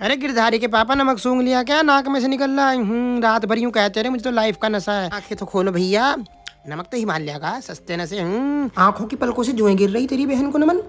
अरे गिरधारी के पापा नमक सूंघ लिया क्या नाक में से निकल रहा है हम्म, रात भर यूँ कहते रहे मुझे तो लाइफ का नशा है आंखें तो खोलो भैया नमक तो हिमालय का सस्ते नशे हम्म। आंखों की पलकों से जुएं गिर रही तेरी बहन को नमन